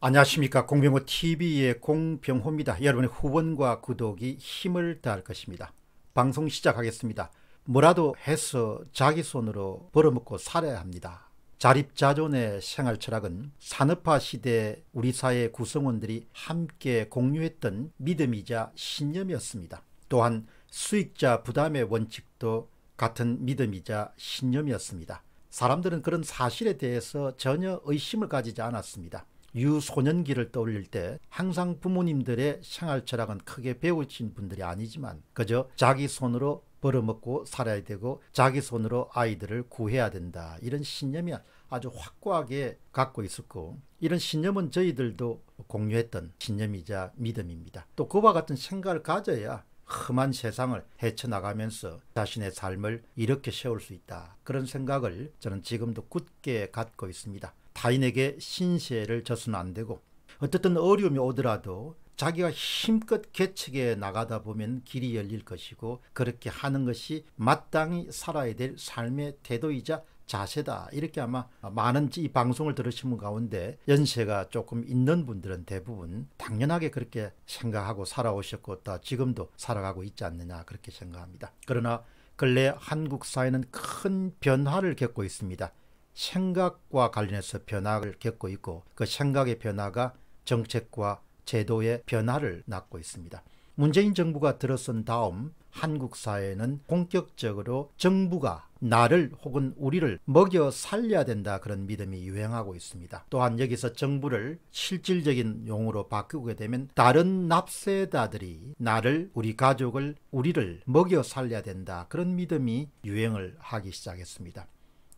안녕하십니까 공병호 TV의 공병호입니다. 여러분의 후원과 구독이 힘을 다할 것입니다. 방송 시작하겠습니다. 뭐라도 해서 자기 손으로 벌어먹고 살아야 합니다. 자립자존의 생활철학은 산업화 시대 에 우리 사회 구성원들이 함께 공유했던 믿음이자 신념이었습니다. 또한 수익자 부담의 원칙도 같은 믿음이자 신념이었습니다. 사람들은 그런 사실에 대해서 전혀 의심을 가지지 않았습니다. 유소년기를 떠올릴 때 항상 부모님들의 생활 철학은 크게 배우신 분들이 아니지만 그저 자기 손으로 벌어먹고 살아야 되고 자기 손으로 아이들을 구해야 된다 이런 신념이 아주 확고하게 갖고 있었고 이런 신념은 저희들도 공유했던 신념이자 믿음입니다. 또 그와 같은 생각을 가져야 험한 세상을 헤쳐나가면서 자신의 삶을 이렇게 세울 수 있다. 그런 생각을 저는 지금도 굳게 갖고 있습니다. 타인에게 신세를 져서는 안 되고 어쨌든 어려움이 오더라도 자기가 힘껏 개척에 나가다 보면 길이 열릴 것이고 그렇게 하는 것이 마땅히 살아야 될 삶의 태도이자 자세다. 이렇게 아마 많은 이 방송을 들으신 분 가운데 연세가 조금 있는 분들은 대부분 당연하게 그렇게 생각하고 살아오셨고 또 지금도 살아가고 있지 않느냐 그렇게 생각합니다. 그러나 근래 한국 사회는 큰 변화를 겪고 있습니다. 생각과 관련해서 변화를 겪고 있고 그 생각의 변화가 정책과 제도의 변화를 낳고 있습니다. 문재인 정부가 들어선 다음 한국 사회는 본격적으로 정부가 나를 혹은 우리를 먹여 살려야 된다 그런 믿음이 유행하고 있습니다. 또한 여기서 정부를 실질적인 용어로 바꾸게 되면 다른 납세자들이 나를 우리 가족을 우리를 먹여 살려야 된다 그런 믿음이 유행을 하기 시작했습니다.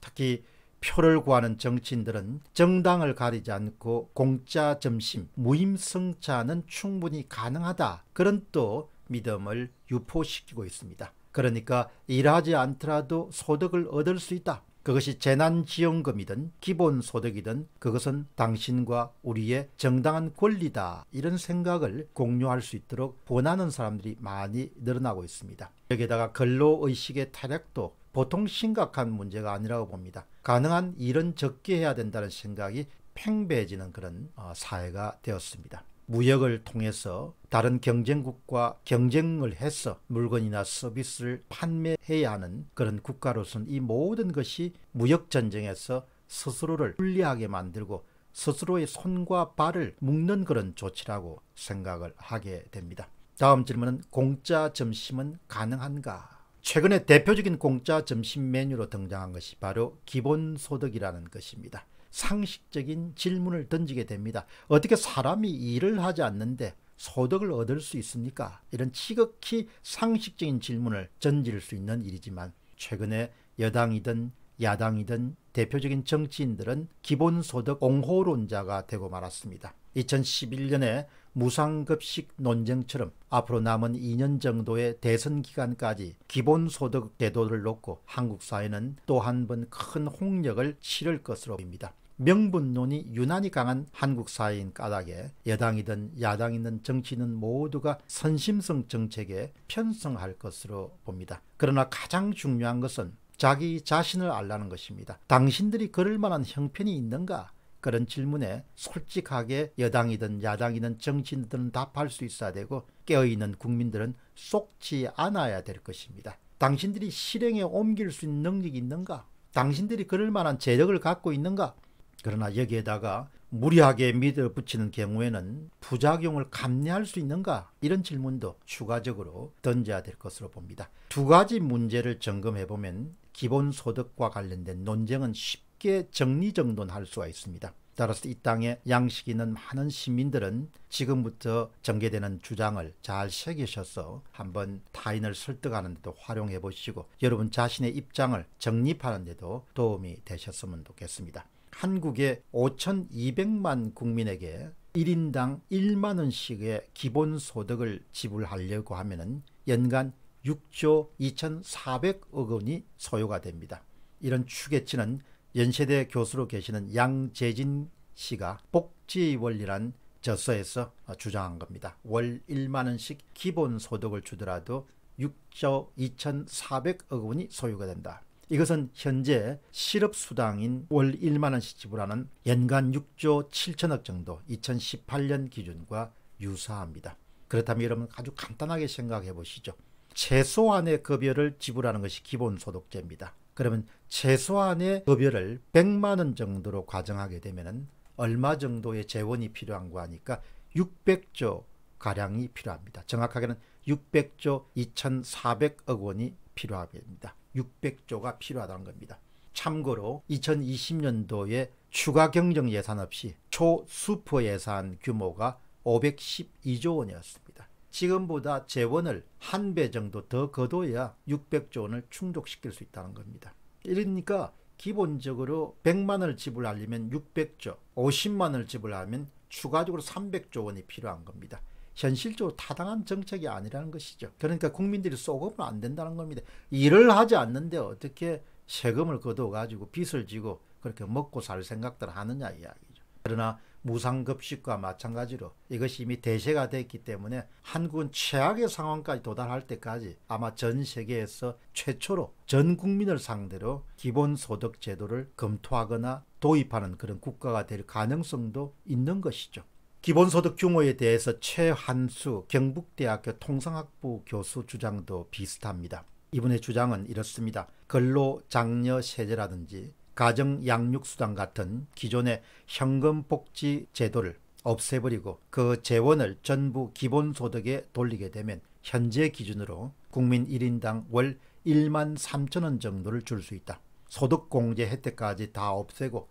특히 표를 구하는 정치인들은 정당을 가리지 않고 공짜 점심, 무임승차는 충분히 가능하다. 그런 또 믿음을 유포시키고 있습니다. 그러니까 일하지 않더라도 소득을 얻을 수 있다. 그것이 재난지원금이든 기본소득이든 그것은 당신과 우리의 정당한 권리다 이런 생각을 공유할 수 있도록 권하는 사람들이 많이 늘어나고 있습니다. 여기에다가 근로의식의 타락도 보통 심각한 문제가 아니라고 봅니다. 가능한 일은 적게 해야 된다는 생각이 팽배해지는 그런 어, 사회가 되었습니다. 무역을 통해서 다른 경쟁국과 경쟁을 해서 물건이나 서비스를 판매해야 하는 그런 국가로서는 이 모든 것이 무역전쟁에서 스스로를 불리하게 만들고 스스로의 손과 발을 묶는 그런 조치라고 생각을 하게 됩니다. 다음 질문은 공짜 점심은 가능한가? 최근에 대표적인 공짜 점심 메뉴로 등장한 것이 바로 기본소득이라는 것입니다. 상식적인 질문을 던지게 됩니다. 어떻게 사람이 일을 하지 않는데 소득을 얻을 수 있습니까? 이런 지극히 상식적인 질문을 던질 수 있는 일이지만 최근에 여당이든 야당이든 대표적인 정치인들은 기본소득 옹호론자가 되고 말았습니다. 2011년에 무상급식 논쟁처럼 앞으로 남은 2년 정도의 대선 기간까지 기본소득 대도를 놓고 한국 사회는 또 한 번 큰 홍역을 치를 것으로 보입니다. 명분론이 유난히 강한 한국 사회인 까닭에 여당이든 야당이든 정치인은 모두가 선심성 정책에 편성할 것으로 봅니다. 그러나 가장 중요한 것은 자기 자신을 알라는 것입니다. 당신들이 그럴 만한 형편이 있는가? 그런 질문에 솔직하게 여당이든 야당이든 정치인들은 답할 수 있어야 되고 깨어있는 국민들은 속지 않아야 될 것입니다. 당신들이 실행에 옮길 수 있는 능력이 있는가? 당신들이 그럴 만한 재력을 갖고 있는가? 그러나 여기에다가 무리하게 믿을 붙이는 경우에는 부작용을 감내할 수 있는가 이런 질문도 추가적으로 던져야 될 것으로 봅니다. 두 가지 문제를 점검해 보면 기본소득과 관련된 논쟁은 쉽게 정리정돈할 수가 있습니다. 따라서 이 땅에 양식 있는 많은 시민들은 지금부터 전개되는 주장을 잘 새기셔서 한번 타인을 설득하는 데도 활용해 보시고 여러분 자신의 입장을 정립하는 데도 도움이 되셨으면 좋겠습니다. 한국의 5,200만 국민에게 1인당 1만 원씩의 기본 소득을 지불하려고 하면은 연간 6조 2,400억 원이 소요가 됩니다. 이런 추계치는 연세대 교수로 계시는 양재진 씨가 복지 원리란 저서에서 주장한 겁니다. 월 1만 원씩 기본 소득을 주더라도 6조 2,400억 원이 소요가 된다. 이것은 현재 실업수당인 월 1만원씩 지불하는 연간 6조 7천억 정도 2018년 기준과 유사합니다. 그렇다면 여러분 아주 간단하게 생각해 보시죠. 최소한의 급여를 지불하는 것이 기본소득제입니다. 그러면 최소한의 급여를 100만원 정도로 과정하게 되면 얼마 정도의 재원이 필요한가 하니까 600조 가량이 필요합니다. 정확하게는 600조 2,400억 원이 필요합니다. 600조가 필요하다는 겁니다. 참고로 2020년도에 추가 경정 예산 없이 초수포 예산 규모가 512조 원이었습니다. 지금보다 재원을 한 배 정도 더 거둬야 600조 원을 충족시킬 수 있다는 겁니다. 이러니까 기본적으로 100만 원을 지불하려면 600조, 50만 원을 지불하면 추가적으로 300조 원이 필요한 겁니다. 현실적으로 타당한 정책이 아니라는 것이죠. 그러니까 국민들이 쏘고면 안 된다는 겁니다. 일을 하지 않는데 어떻게 세금을 거둬가지고 빚을 지고 그렇게 먹고 살 생각들 하느냐 이야기죠. 그러나 무상급식과 마찬가지로 이것이 이미 대세가 됐기 때문에 한국은 최악의 상황까지 도달할 때까지 아마 전 세계에서 최초로 전 국민을 상대로 기본소득 제도를 검토하거나 도입하는 그런 국가가 될 가능성도 있는 것이죠. 기본소득 규모에 대해서 최한수 경북대학교 통상학부 교수 주장도 비슷합니다. 이분의 주장은 이렇습니다. 근로 장려 세제라든지 가정 양육 수당 같은 기존의 현금 복지 제도를 없애버리고 그 재원을 전부 기본소득에 돌리게 되면 현재 기준으로 국민 1인당 월 1만 3천 원 정도를 줄 수 있다. 소득공제 혜택까지 다 없애고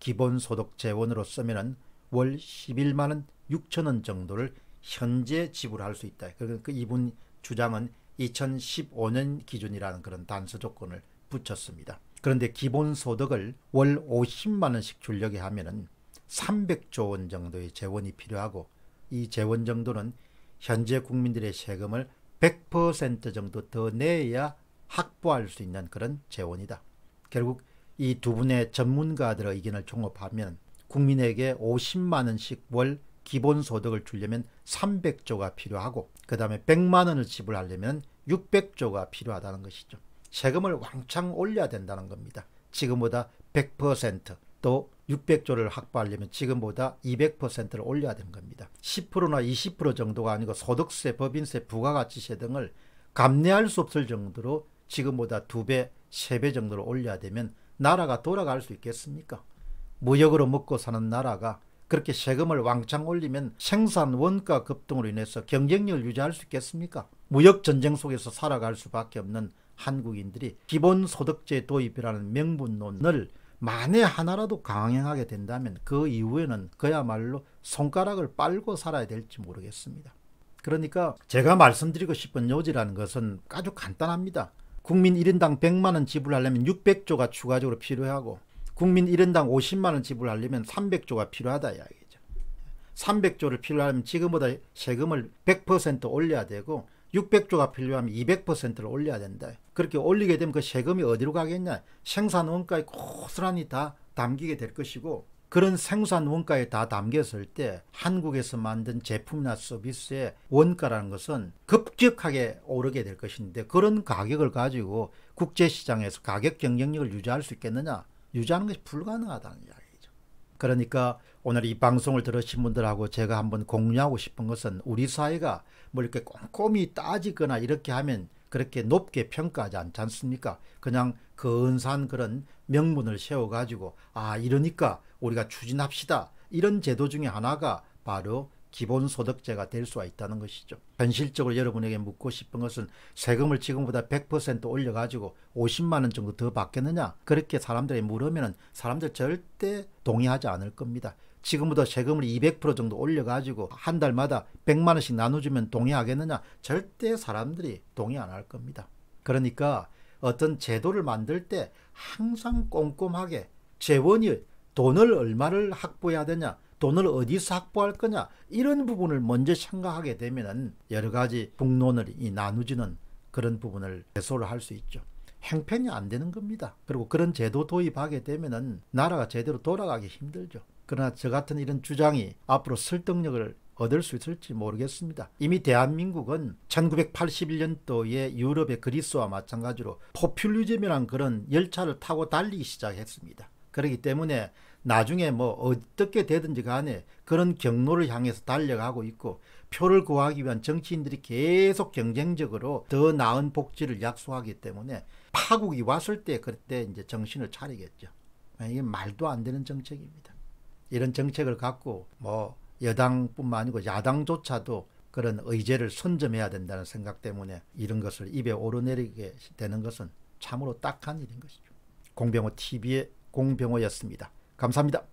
기본소득 재원으로 쓰면 월 11만원 6천원 정도를 현재 지불할 수 있다. 그러니까 그 이분 주장은 2015년 기준이라는 그런 단서 조건을 붙였습니다. 그런데 기본소득을 월 50만원씩 줄려게 하면은 300조 원 정도의 재원이 필요하고 이 재원 정도는 현재 국민들의 세금을 100% 정도 더 내야 확보할 수 있는 그런 재원이다. 결국 이 두 분의 전문가들의 의견을 종합하면 국민에게 50만 원씩 월 기본소득을 주려면 300조가 필요하고 그 다음에 100만 원을 지불하려면 600조가 필요하다는 것이죠. 세금을 왕창 올려야 된다는 겁니다. 지금보다 100%또 600조를 확보하려면 지금보다 200%를 올려야 되는 겁니다. 10%나 20% 정도가 아니고 소득세, 법인세, 부가가치세 등을 감내할 수 없을 정도로 지금보다 2배, 3배 정도를 올려야 되면 나라가 돌아갈 수 있겠습니까? 무역으로 먹고 사는 나라가 그렇게 세금을 왕창 올리면 생산 원가 급등으로 인해서 경쟁력을 유지할 수 있겠습니까? 무역 전쟁 속에서 살아갈 수밖에 없는 한국인들이 기본소득제 도입이라는 명분론을 만에 하나라도 강행하게 된다면 그 이후에는 그야말로 손가락을 빨고 살아야 될지 모르겠습니다. 그러니까 제가 말씀드리고 싶은 요지라는 것은 아주 간단합니다. 국민 1인당 100만원 지불하려면 600조가 추가적으로 필요하고 국민 1인당 50만 원 지불하려면 300조가 필요하다 이야기죠. 300조를 필요하면 지금보다 세금을 100% 올려야 되고 600조가 필요하면 200%를 올려야 된다. 그렇게 올리게 되면 그 세금이 어디로 가겠냐? 생산 원가에 고스란히 다 담기게 될 것이고 그런 생산 원가에 다 담겼을 때 한국에서 만든 제품이나 서비스의 원가라는 것은 급격하게 오르게 될 것인데 그런 가격을 가지고 국제시장에서 가격 경쟁력을 유지할 수 있겠느냐? 유지하는 것이 불가능하다는 이야기죠. 그러니까 오늘 이 방송을 들으신 분들하고 제가 한번 공유하고 싶은 것은 우리 사회가 뭐 이렇게 꼼꼼히 따지거나 이렇게 하면 그렇게 높게 평가하지 않지 않습니까? 그냥 근사한 그런 명분을 세워가지고 아 이러니까 우리가 추진합시다 이런 제도 중에 하나가 바로 기본소득제가 될 수가 있다는 것이죠. 현실적으로 여러분에게 묻고 싶은 것은 세금을 지금보다 100% 올려가지고 50만 원 정도 더 받겠느냐? 그렇게 사람들이 물으면 사람들 절대 동의하지 않을 겁니다. 지금보다 세금을 200% 정도 올려가지고 한 달마다 100만 원씩 나눠주면 동의하겠느냐? 절대 사람들이 동의 안 할 겁니다. 그러니까 어떤 제도를 만들 때 항상 꼼꼼하게 재원이 돈을 얼마를 확보해야 되냐 돈을 어디서 확보할 거냐 이런 부분을 먼저 생각하게 되면 은 여러 가지 북론을 이 나누지는 그런 부분을 해소를 할 수 있죠. 행편이 안 되는 겁니다. 그리고 그런 제도 도입하게 되면 은 나라가 제대로 돌아가기 힘들죠. 그러나 저 같은 이런 주장이 앞으로 설득력을 얻을 수 있을지 모르겠습니다. 이미 대한민국은 1981년도에 유럽의 그리스와 마찬가지로 포퓰리즘이란 그런 열차를 타고 달리기 시작했습니다. 그렇기 때문에 나중에 뭐 어떻게 되든지 간에 그런 경로를 향해서 달려가고 있고 표를 구하기 위한 정치인들이 계속 경쟁적으로 더 나은 복지를 약속하기 때문에 파국이 왔을 때 그때 이제 정신을 차리겠죠. 예, 이게 말도 안 되는 정책입니다. 이런 정책을 갖고 뭐 여당뿐만 아니고 야당조차도 그런 의제를 선점해야 된다는 생각 때문에 이런 것을 입에 오르내리게 되는 것은 참으로 딱한 일인 것이죠. 공병호 TV의 공병호였습니다. 감사합니다.